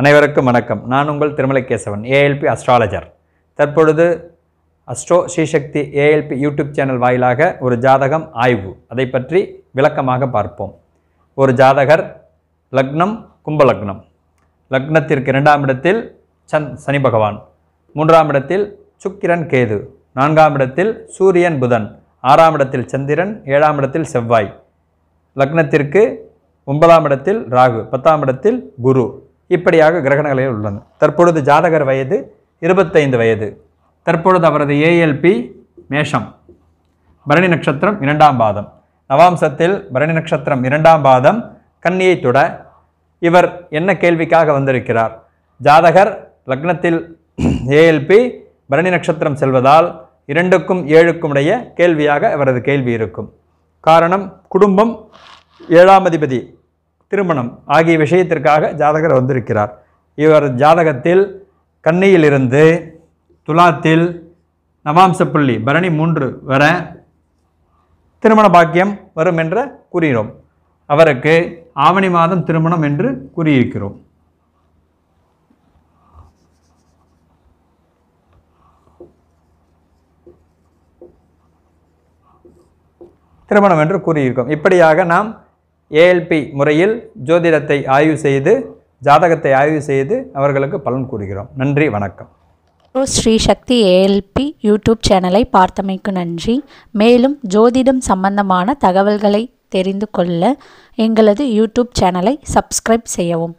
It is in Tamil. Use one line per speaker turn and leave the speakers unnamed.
அனைவருக்கும் வணக்கம் நான் உங்கள் திருமலை கேசவன் ஏஎல்பி அஸ்ட்ராலஜர் தற்பொழுது astro Srisakthi ALP YouTube channel வாயிலாக ஒரு ஜாதகம் ஆய்வு அதை பற்றி விளக்கமாக பார்ப்போம் ஒரு ஜாதகர் லக்னம் கும்பலக்னம் லக்னத்திற்கு இரண்டாம் இடத்தில் சன் சனி பகவான் மூன்றாம் இடத்தில் சுக்கிரன் கேது நான்காம் இடத்தில் சூரியன் புதன் ஆறாம் இடத்தில் சந்திரன் ஏழாம் இடத்தில் செவ்வாய் லக்னத்திற்கு ஒன்பதாம் இடத்தில் ராகு பத்தாம் இடத்தில் குரு இப்படியாக கிரகணங்களில் உள்ளன தற்பொழுது ஜாதகர் வயது இருபத்தைந்து வயது தற்பொழுது அவரது ஏஎல்பி மேஷம் பரணி நட்சத்திரம் இரண்டாம் பாதம் நவாம்சத்தில் பரணி நட்சத்திரம் இரண்டாம் பாதம் கன்னியை தொட இவர் என்ன கேள்விக்காக வந்திருக்கிறார் ஜாதகர் லக்னத்தில் ஏஎல்பி பரணி நட்சத்திரம் செல்வதால் இரண்டுக்கும் ஏழுக்கும் இடைய கேள்வியாக அவரது கேள்வி இருக்கும் காரணம் குடும்பம் ஏழாம் அதிபதி திருமணம் ஆகிய விஷயத்திற்காக ஜாதகர் வந்திருக்கிறார் இவர் ஜாதகத்தில் கண்ணியிலிருந்து துலாத்தில் நவாம்ச புள்ளி பரணி மூன்று வர திருமண பாக்கியம் வரும் என்று கூறுகிறோம் அவருக்கு ஆவணி மாதம் திருமணம் என்று கூறியிருக்கிறோம் திருமணம் என்று கூறியிருக்கோம் இப்படியாக நாம் ஏஎல்பி முறையில் ஜோதிடத்தை ஆய்வு செய்து ஜாதகத்தை ஆய்வு செய்து அவர்களுக்கு பலன் கூறுகிறோம் நன்றி வணக்கம்
ஸ்ரீ சக்தி ஏஎல்பி யூடியூப் சேனலை பார்த்தமைக்கு நன்றி மேலும் ஜோதிடம் சம்பந்தமான தகவல்களை தெரிந்து கொள்ள எங்களது யூடியூப் சேனலை சப்ஸ்கிரைப் செய்யவும்